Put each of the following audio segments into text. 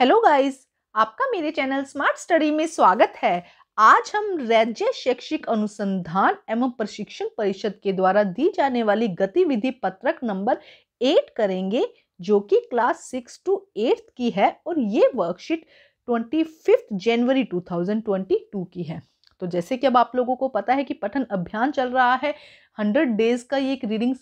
Hello guys आपका मेरे channel smart study में स्वागत है आज हम राज्य शैक्षिक अनुसंधान एवं प्रशिक्षण परिषद के द्वारा दी जाने वाली गतिविधि पत्रक नंबर एट करेंगे जो कि क्लास सिक्स टू एट्थ की है और ये worksheet twenty fifth January two thousand twenty two की है तो जैसे कि अब आप लोगों को पता है कि पठन अभियान चल रहा है हंड्रेड डेज का ये एक रीडिंग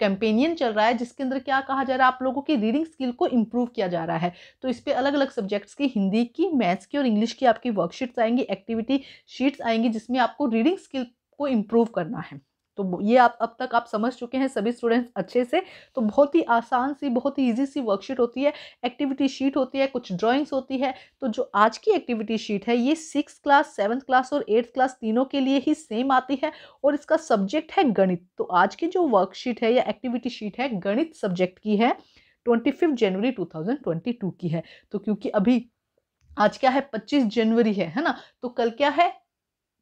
कैंपेनियन चल रहा है जिसके अंदर क्या कहा जा रहा है आप लोगों की रीडिंग स्किल को इम्प्रूव किया जा रहा है तो इस पर अलग अलग सब्जेक्ट्स की हिंदी की मैथ्स की और इंग्लिश की आपकी वर्कशीट्स आएंगी एक्टिविटी शीट्स आएंगी जिसमें आपको रीडिंग स्किल को इम्प्रूव करना है तो ये आप अब तक आप समझ चुके हैं सभी स्टूडेंट्स अच्छे से तो बहुत ही आसान सी बहुत ही ईजी सी वर्कशीट होती है एक्टिविटी शीट होती है कुछ ड्राइंग्स होती है तो जो आज की एक्टिविटी शीट है ये सिक्स क्लास सेवन्थ क्लास और एट्थ क्लास तीनों के लिए ही सेम आती है और इसका सब्जेक्ट है गणित तो आज की जो वर्कशीट है या एक्टिविटी शीट है गणित सब्जेक्ट की है twenty fifth January two thousand twenty two की है तो क्योंकि अभी आज क्या है पच्चीस जनवरी है है ना तो कल क्या है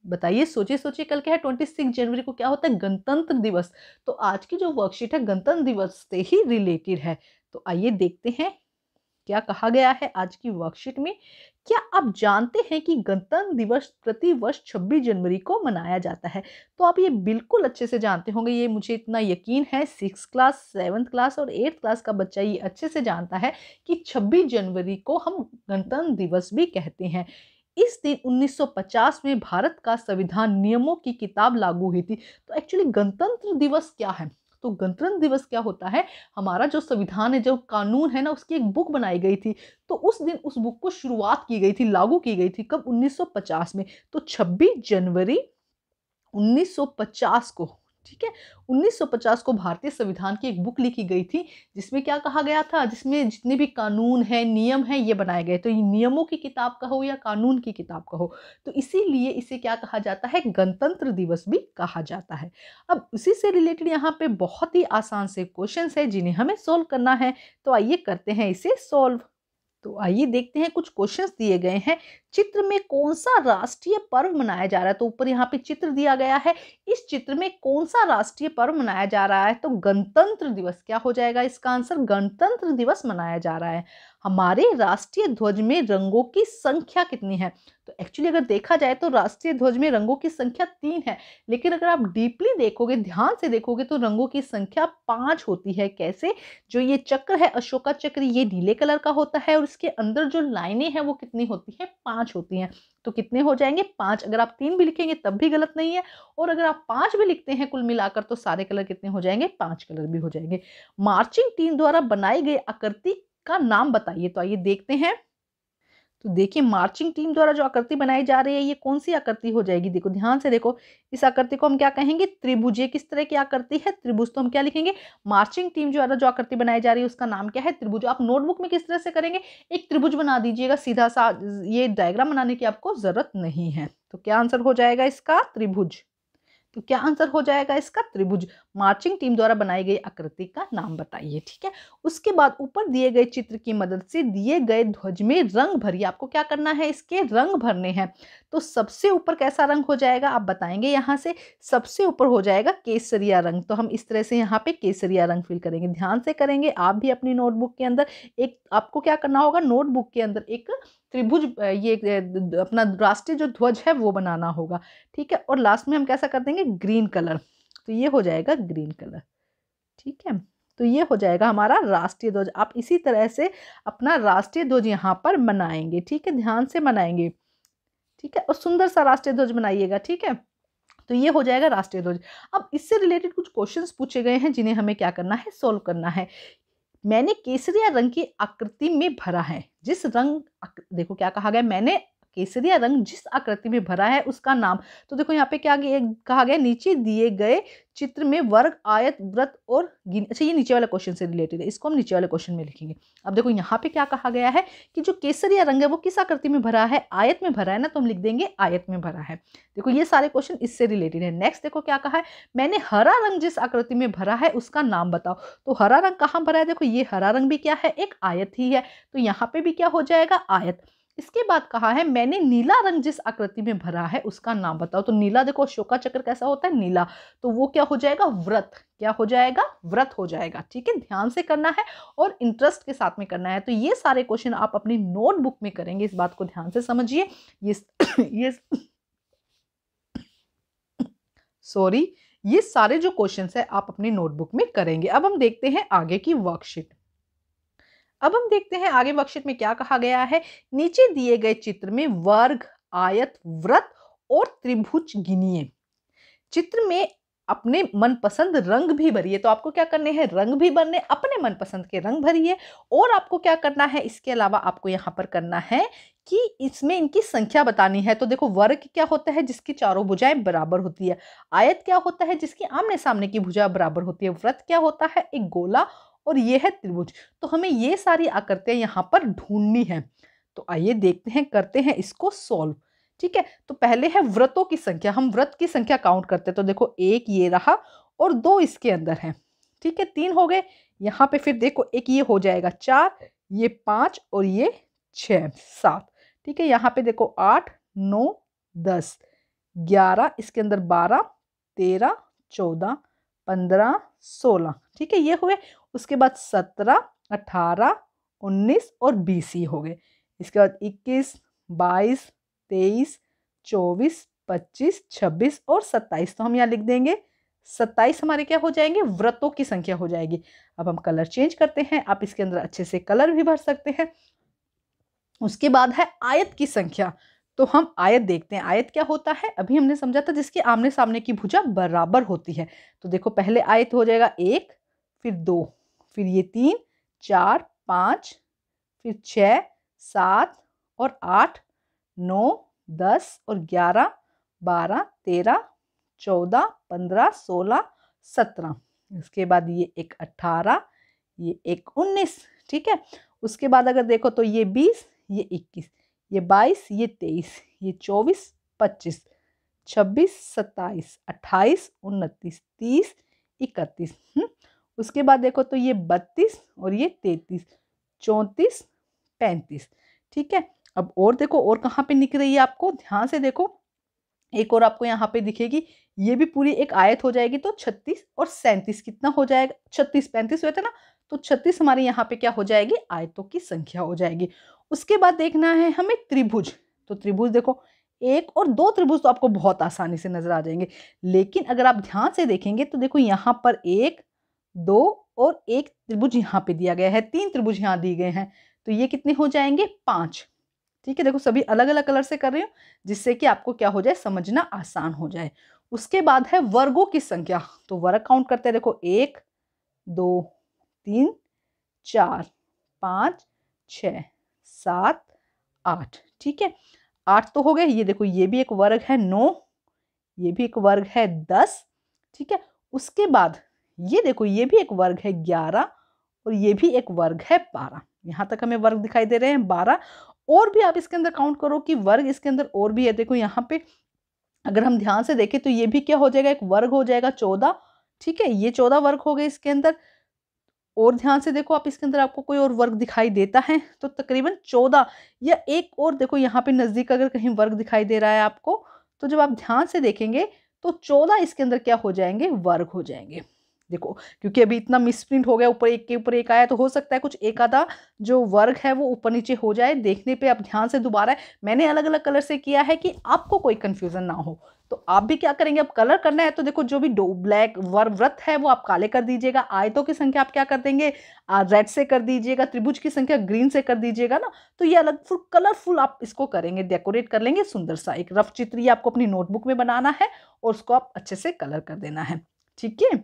बताइए सोचिए सोचिए कल क्या है ट्वेंटी सिक्स जनवरी को क्या होता है गणतंत्र दिवस तो आज की जो वर्कशीट है गणतंत्र दिवस से ही रिलेटेड है तो आइए देखते हैं क्या कहा गया है आज की वर्कशीट में क्या आप जानते हैं कि गणतंत्र दिवस प्रति वर्ष छब्बीस जनवरी को मनाया जाता है तो आप ये बिल्कुल अच्छे से जानते होंगे ये मुझे इतना यकीन है सिक्स क्लास सेवन्थ क्लास और एट्थ क्लास का बच्चा ये अच्छे से जानता है कि छब्बीस जनवरी को हम गणतंत्र दिवस भी कहते हैं इस दिन 1950 में भारत का संविधान नियमों की किताब लागू हुई थी तो एक्चुअली गणतंत्र दिवस क्या है तो गणतंत्र दिवस क्या होता है हमारा जो संविधान है जो कानून है ना उसकी एक बुक बनाई गई थी तो उस दिन उस बुक को शुरुआत की गई थी लागू की गई थी कब 1950 में तो 26 जनवरी 1950 को ठीक है 1950 को भारतीय संविधान की एक बुक लिखी गई थी जिसमें क्या कहा गया था जिसमें जितने भी कानून हैं नियम हैं ये बनाए गए तो ये नियमों की किताब कहो या कानून की किताब कहो तो इसीलिए इसे क्या कहा जाता है गणतंत्र दिवस भी कहा जाता है अब उसी से रिलेटेड यहाँ पे बहुत ही आसान से क्वेश्चन है जिन्हें हमें सोल्व करना है तो आइए करते हैं इसे सोल्व तो आइए देखते हैं कुछ क्वेश्चंस दिए गए हैं चित्र में कौन सा राष्ट्रीय पर्व मनाया जा रहा है तो ऊपर यहाँ पे चित्र दिया गया है इस चित्र में कौन सा राष्ट्रीय पर्व मनाया जा रहा है तो गणतंत्र दिवस क्या हो जाएगा इसका आंसर गणतंत्र दिवस मनाया जा रहा है हमारे राष्ट्रीय ध्वज में रंगों की संख्या कितनी है तो एक्चुअली अगर देखा जाए तो राष्ट्रीय ध्वज में रंगों की संख्या तीन है लेकिन अगर आप डीपली देखोगे ध्यान से देखोगे तो रंगों की संख्या पांच होती है कैसे जो ये चक्र है अशोका चक्र ये नीले कलर का होता है और इसके अंदर जो लाइनें हैं वो कितनी होती है पांच पांच होती हैं तो कितने हो जाएंगे पांच अगर आप तीन भी लिखेंगे तब भी गलत नहीं है और अगर आप पांच भी लिखते हैं कुल मिलाकर तो सारे कलर कितने हो जाएंगे पांच कलर भी हो जाएंगे मार्चिंग टीम द्वारा बनाई गई आकृति का नाम बताइए तो आइए देखते हैं तो देखिए मार्चिंग टीम द्वारा जो आकृति बनाई जा रही है ये कौन सी आकृति हो जाएगी देखो ध्यान से देखो इस आकृति को हम क्या कहेंगे त्रिभुज ये किस तरह की आकृति है त्रिभुज तो हम क्या लिखेंगे मार्चिंग टीम द्वारा जो आकृति बनाई जा रही है उसका नाम क्या है त्रिभुज आप नोटबुक में किस तरह से करेंगे एक त्रिभुज बना दीजिएगा सीधा सा ये डायग्राम बनाने की आपको जरूरत नहीं है तो क्या आंसर हो जाएगा इसका त्रिभुज तो क्या आंसर हो जाएगा इसका त्रिभुज मार्चिंग टीम द्वारा बनाई गई आकृति का नाम बताइए ठीक है उसके बाद ऊपर दिए गए चित्र की मदद से दिए गए ध्वज में रंग भरिए आपको क्या करना है इसके रंग भरने हैं तो सबसे ऊपर कैसा रंग हो जाएगा आप बताएंगे यहाँ से सबसे ऊपर हो जाएगा केसरिया रंग तो हम इस तरह से यहाँ पे केसरिया रंग फिल करेंगे ध्यान से करेंगे आप भी अपनी नोटबुक के अंदर एक आपको क्या करना होगा नोटबुक के अंदर एक त्रिभुज ये अपना राष्ट्रीय जो ध्वज है वो बनाना होगा ठीक है और लास्ट में हम कैसा कर देंगे ग्रीन कलर तो ये हो जाएगा ग्रीन कलर ठीक है तो ये हो जाएगा हमारा राष्ट्रीय ध्वज आप इसी तरह से अपना राष्ट्रीय ध्वज यहाँ पर मनाएंगे ठीक है ध्यान से मनाएंगे ठीक है और सुंदर सा राष्ट्रीय ध्वज बनाइएगा ठीक है तो ये हो जाएगा राष्ट्रीय ध्वज अब इससे रिलेटेड कुछ क्वेश्चंस पूछे गए हैं जिन्हें हमें क्या करना है सॉल्व करना है मैंने केसरिया रंग की आकृति में भरा है जिस रंग देखो क्या कहा गया मैंने केसरिया रंग जिस आकृति में भरा है उसका नाम तो देखो यहाँ पे क्या कहा गया नीचे दिए गए चित्र में वर्ग आयत व्रत और गिन अच्छा ये नीचे वाले क्वेश्चन से रिलेटेड है इसको हम नीचे वाले क्वेश्चन में लिखेंगे अब देखो यहाँ पे क्या कहा गया है कि जो केसरिया रंग है वो किस आकृति में भरा है आयत में भरा है ना तो हम लिख देंगे आयत में भरा है देखो ये सारे क्वेश्चन इससे रिलेटेड है नेक्स्ट देखो क्या कहा है मैंने हरा रंग जिस आकृति में भरा है उसका नाम बताओ तो हरा रंग कहाँ भरा है देखो ये हरा रंग भी क्या है एक आयत ही है तो यहाँ पे भी क्या हो जाएगा आयत इसके बाद कहा है मैंने नीला रंग जिस आकृति में भरा है उसका नाम बताओ तो नीला देखो अशोका चक्र कैसा होता है नीला तो वो क्या हो जाएगा व्रत क्या हो जाएगा व्रत हो जाएगा ठीक है ध्यान से करना है और इंटरेस्ट के साथ में करना है तो ये सारे क्वेश्चन आप अपनी नोटबुक में करेंगे इस बात को ध्यान से समझिए ये ये सॉरी ये सारे जो क्वेश्चन है आप अपनी नोटबुक में करेंगे अब हम देखते हैं आगे की वर्कशीट अब हम देखते हैं आगे बक्षित में क्या कहा गया है नीचे दिए गए चित्र में वर्ग आयत व्रत और त्रिभुज गिनिए चित्र में अपने मनपसंद रंग भी भरिए तो आपको क्या करने हैं रंग भी भरने अपने मनपसंद के रंग भरिए और आपको क्या करना है इसके अलावा आपको यहाँ पर करना है कि इसमें इनकी संख्या बतानी है तो देखो वर्ग क्या होता है जिसकी चारों भुजाएं बराबर होती है आयत क्या होता है जिसकी आमने सामने की भुजा बराबर होती है व्रत क्या होता है एक गोला और ये है त्रिभुज तो हमें ये सारी आकृतियाँ यहाँ पर ढूंढनी है तो आइए देखते हैं करते हैं इसको सॉल्व ठीक है तो पहले है व्रतों की संख्या हम व्रत की संख्या काउंट करते हैं तो देखो एक ये रहा और दो इसके अंदर है ठीक है तीन हो गए यहाँ पे फिर देखो एक ये हो जाएगा चार ये पाँच और ये छ सात ठीक है यहाँ पे देखो आठ नौ दस ग्यारह इसके अंदर बारह तेरह चौदह पंद्रह सोलह ठीक है ये हुए उसके बाद सत्रह अठारह उन्नीस और बीस ही हो गए इसके बाद इक्कीस बाईस तेईस चौबीस पच्चीस छब्बीस और सत्ताईस तो हम यहाँ लिख देंगे सत्ताईस हमारे क्या हो जाएंगे व्रतों की संख्या हो जाएगी अब हम कलर चेंज करते हैं आप इसके अंदर अच्छे से कलर भी भर सकते हैं उसके बाद है आयत की संख्या तो हम आयत देखते हैं आयत क्या होता है अभी हमने समझा था जिसके आमने सामने की भुजा बराबर होती है तो देखो पहले आयत हो जाएगा एक फिर दो फिर ये तीन चार पाँच फिर छ सात और आठ नौ दस और ग्यारह बारह तेरह चौदह पंद्रह सोलह सत्रह इसके बाद ये एक अट्ठारह ये एक उन्नीस ठीक है उसके बाद अगर देखो तो ये बीस ये इक्कीस ये बाईस ये तेईस ये चौबीस पच्चीस छब्बीस सत्ताईस अट्ठाईस उनतीस तीस इकतीस हम्म। उसके बाद देखो तो ये बत्तीस और ये तैतीस चौंतीस पैंतीस ठीक है अब और देखो और कहाँ पे निकल रही है आपको ध्यान से देखो एक और आपको यहाँ पे दिखेगी ये भी पूरी एक आयत हो जाएगी तो छत्तीस और सैंतीस कितना हो जाएगा छत्तीस पैंतीस हुए थे ना तो छत्तीस हमारे यहाँ पे क्या हो जाएगी आयतों की संख्या हो जाएगी उसके बाद देखना है हमें त्रिभुज तो त्रिभुज देखो एक और दो त्रिभुज तो आपको बहुत आसानी से नज़र आ जाएंगे लेकिन अगर आप ध्यान से देखेंगे तो देखो यहाँ पर एक दो और एक त्रिभुज यहाँ पे दिया गया है तीन त्रिभुज यहाँ दिए गए हैं तो ये कितने हो जाएंगे पांच ठीक है देखो सभी अलग अलग कलर से कर रही हूँ जिससे कि आपको क्या हो जाए समझना आसान हो जाए उसके बाद है वर्गों की संख्या तो वर्ग काउंट करते हैं देखो एक दो तीन चार पाँच छः सात आठ ठीक है आठ तो हो गए ये देखो ये भी एक वर्ग है नौ ये भी एक वर्ग है दस ठीक है उसके बाद ये देखो ये भी एक वर्ग है ग्यारह और ये भी एक वर्ग है बारह यहाँ तक हमें वर्ग दिखाई दे रहे हैं बारह और भी आप इसके अंदर काउंट करो कि वर्ग इसके अंदर और भी है देखो यहाँ पे अगर हम ध्यान से देखें तो ये भी क्या हो जाएगा एक वर्ग हो जाएगा चौदह ठीक है ये चौदह वर्ग हो गए इसके अंदर और ध्यान से देखो आप इसके अंदर आपको कोई और वर्ग दिखाई देता है तो तकरीबन चौदह या एक और देखो यहाँ पे नज़दीक अगर कहीं वर्ग दिखाई दे रहा है आपको तो जब आप ध्यान से देखेंगे तो चौदह इसके अंदर क्या हो जाएंगे वर्ग हो जाएंगे देखो क्योंकि अभी इतना मिसप्रिंट हो गया ऊपर एक के ऊपर एक आया तो हो सकता है कुछ एक आधा जो वर्ग है वो ऊपर नीचे हो जाए देखने पे आप ध्यान से दोबारा मैंने अलग अलग कलर से किया है कि आपको कोई कन्फ्यूज़न ना हो तो आप भी क्या करेंगे अब कलर करना है तो देखो जो भी ब्लैक वर व्रत है वो आप काले कर दीजिएगा आयतों की संख्या आप क्या कर देंगे रेड से कर दीजिएगा त्रिभुज की संख्या ग्रीन से कर दीजिएगा ना तो ये अलग फुल कलरफुल आप इसको करेंगे डेकोरेट कर लेंगे सुंदर सा एक रफ चित्र ये आपको अपनी नोटबुक में बनाना है और उसको आप अच्छे से कलर कर देना है ठीक है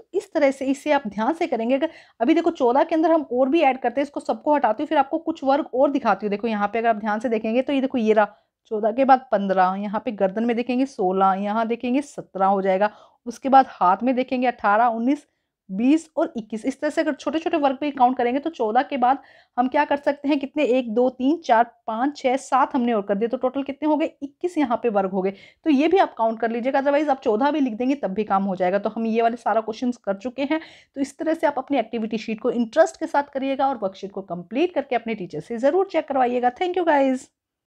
तो इस तरह से इसे आप ध्यान से करेंगे अगर अभी देखो चौदह के अंदर हम और भी ऐड करते हैं इसको सबको हटाती हूँ फिर आपको कुछ वर्ग और दिखाती हूँ देखो यहाँ पे अगर आप ध्यान से देखेंगे तो ये देखो ये रहा चौदह के बाद पंद्रह यहाँ पे गर्दन में देखेंगे सोलह यहाँ देखेंगे सत्रह हो जाएगा उसके बाद हाथ में देखेंगे अठारह उन्नीस बीस और इक्कीस इस तरह से अगर छोटे छोटे वर्ग पे काउंट करेंगे तो चौदह के बाद हम क्या कर सकते हैं कितने एक दो तीन चार पाँच छः सात हमने और कर दिए तो टोटल कितने हो गए इक्कीस यहाँ पे वर्ग हो गए तो ये भी आप काउंट कर लीजिएगा अदरवाइज आप चौदह भी लिख देंगे तब भी काम हो जाएगा तो हम ये वाले सारा क्वेश्चन कर चुके हैं तो इस तरह से आप अपनी एक्टिविटी शीट को इंटरेस्ट के साथ करिएगा और वर्कशीट को कंप्लीट करके अपने टीचर से ज़रूर चेक करवाइएगा थैंक यू गाइज़